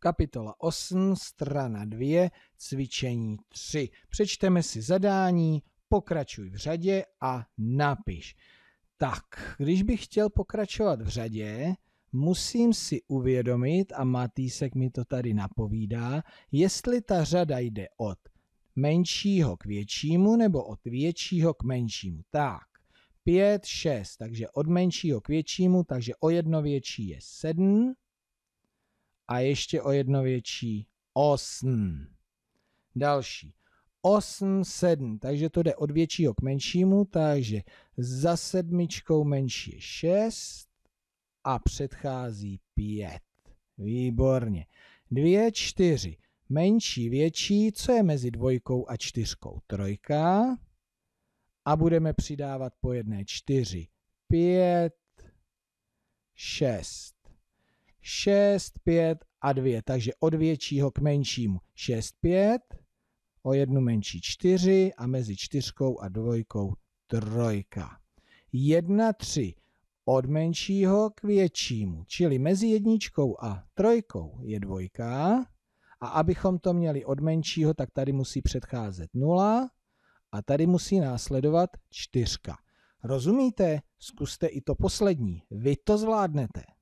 Kapitola 8, strana 2, cvičení 3. Přečteme si zadání, pokračuj v řadě a napiš. Tak, když bych chtěl pokračovat v řadě, musím si uvědomit, a Matýsek mi to tady napovídá, jestli ta řada jde od menšího k většímu nebo od většího k menšímu. Tak, 5, 6, takže od menšího k většímu, takže o jedno větší je 7, a ještě o jedno větší. Osm. Další. Osm, sedm. Takže to jde od většího k menšímu. Takže za sedmičkou menší je šest a předchází pět. Výborně. Dvě, čtyři. Menší, větší. Co je mezi dvojkou a čtyřkou? Trojka. A budeme přidávat po jedné čtyři. Pět, šest. 6, 5 a 2. Takže od většího k menšímu 6, 5, o jednu menší 4 a mezi 4 a 2 3. 1, 3 od menšího k většímu, čili mezi jedničkou a trojkou je dvojka. A abychom to měli od menšího, tak tady musí předcházet nula a tady musí následovat čtyřka. Rozumíte? Zkuste i to poslední. Vy to zvládnete.